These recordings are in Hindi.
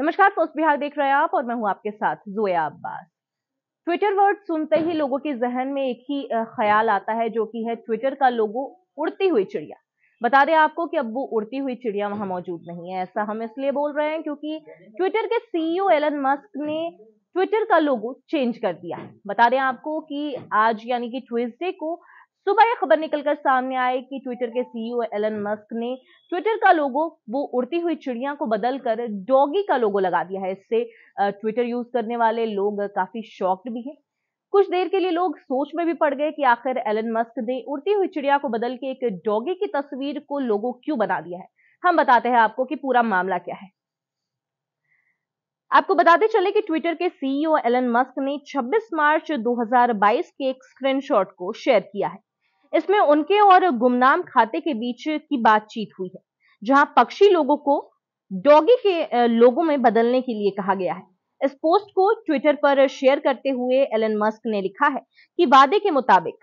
नमस्कार फर्स्ट बिहार देख रहे हैं आप और मैं हूं आपके साथ जोया अब्बास ट्विटर वर्ड सुनते ही लोगों के जहन में एक ही ख्याल आता है जो कि है ट्विटर का लोगो उड़ती हुई चिड़िया बता दें आपको कि अब वो उड़ती हुई चिड़िया वहां मौजूद नहीं है ऐसा हम इसलिए बोल रहे हैं क्योंकि ट्विटर के सीईओ एलन मस्क ने ट्विटर का लोगो चेंज कर दिया है बता दें आपको कि आज यानी कि ट्यूसडे को सुबह यह खबर निकलकर सामने आई कि ट्विटर के सीईओ एलन मस्क ने ट्विटर का लोगो वो उड़ती हुई चिड़िया को बदलकर डॉगी का लोगो लगा दिया है इससे ट्विटर यूज करने वाले लोग काफी शॉक्ड भी हैं कुछ देर के लिए लोग सोच में भी पड़ गए कि आखिर एलन मस्क ने उड़ती हुई चिड़िया को बदल के एक डॉगी की तस्वीर को लोगो क्यों बना दिया है हम बताते हैं आपको कि पूरा मामला क्या है आपको बताते चले कि ट्विटर के सीईओ एलन मस्क ने 26 मार्च 2022 के एक स्क्रीनशॉट को शेयर किया है इसमें उनके और गुमनाम खाते के बीच की बातचीत हुई है जहां पक्षी लोगों को डॉगी के लोगों में बदलने के लिए कहा गया है इस पोस्ट को ट्विटर पर शेयर करते हुए एलन मस्क ने लिखा है कि वादे के मुताबिक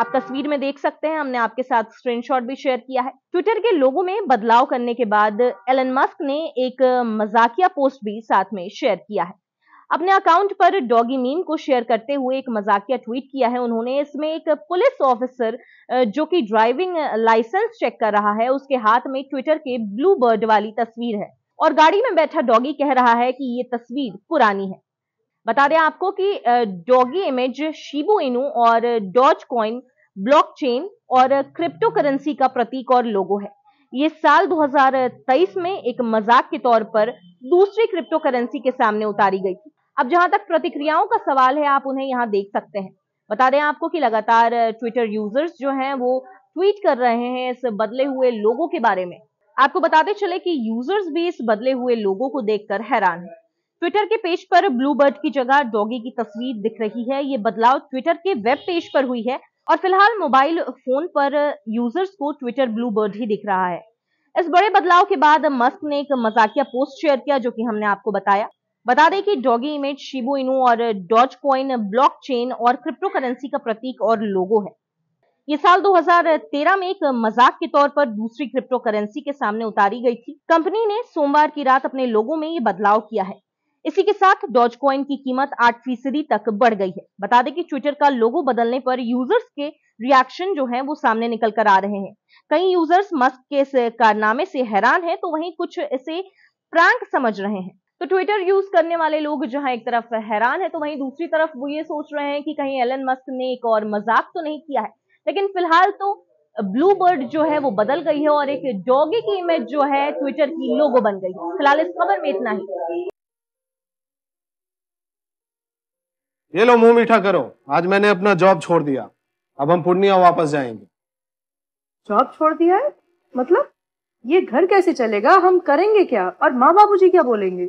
आप तस्वीर में देख सकते हैं हमने आपके साथ स्क्रीनशॉट भी शेयर किया है ट्विटर के लोगों में बदलाव करने के बाद एलन मस्क ने एक मजाकिया पोस्ट भी साथ में शेयर किया है अपने अकाउंट पर डॉगी मीम को शेयर करते हुए एक मजाकिया ट्वीट किया है उन्होंने इसमें एक पुलिस ऑफिसर जो कि ड्राइविंग लाइसेंस चेक कर रहा है उसके हाथ में ट्विटर के ब्लू बर्ड वाली तस्वीर है और गाड़ी में बैठा डॉगी कह रहा है कि ये तस्वीर पुरानी है बता दें आपको कि डॉगी इमेज शिबू इनू और डॉज कॉइन ब्लॉकचेन और क्रिप्टो करेंसी का प्रतीक और लोगो है ये साल 2023 में एक मजाक के तौर पर दूसरी क्रिप्टो करेंसी के सामने उतारी गई थी अब जहां तक प्रतिक्रियाओं का सवाल है आप उन्हें यहाँ देख सकते हैं बता दें आपको कि लगातार ट्विटर यूजर्स जो हैं वो ट्वीट कर रहे हैं इस बदले हुए लोगों के बारे में आपको बताते चले कि यूजर्स भी इस बदले हुए लोगों को देखकर हैरान है ट्विटर के पेज पर ब्लू बर्ड की जगह डॉगी की तस्वीर दिख रही है ये बदलाव ट्विटर के वेब पेज पर हुई है और फिलहाल मोबाइल फोन पर यूजर्स को ट्विटर ब्लू बर्ड ही दिख रहा है इस बड़े बदलाव के बाद मस्क ने एक मजाकिया पोस्ट शेयर किया जो कि हमने आपको बताया बता दें कि डॉगी इमेज शिबो इनू और डॉज कॉइन चेन और क्रिप्टो करेंसी का प्रतीक और लोगो है ये साल 2013 में एक मजाक के तौर पर दूसरी क्रिप्टो करेंसी के सामने उतारी गई थी कंपनी ने सोमवार की रात अपने लोगों में ये बदलाव किया है इसी के साथ डॉज कॉइन की कीमत आठ फीसदी तक बढ़ गई है बता दें कि ट्विटर का लोगो बदलने पर यूजर्स के रिएक्शन जो है वो सामने निकल कर आ रहे हैं कई यूजर्स मस्क के इस कारनामे से हैरान है तो वहीं कुछ इसे प्रांक समझ रहे हैं तो ट्विटर यूज करने वाले लोग जहां एक तरफ हैरान है तो वहीं दूसरी तरफ वो ये सोच रहे हैं कि कहीं एलन मस्क ने एक और मजाक तो नहीं किया है लेकिन फिलहाल तो ब्लू बर्ड जो है वो बदल गई है और एक डॉगी की इमेज जो है ट्विटर की लोगो बन गई है फिलहाल इस खबर में इतना ही ये लो मुंह मीठा करो आज मैंने अपना जॉब छोड़ दिया अब हम पूर्णिया वापस जाएंगे जॉब छोड़ दिया है मतलब ये घर कैसे चलेगा हम करेंगे क्या और माँ बाबू जी क्या बोलेंगे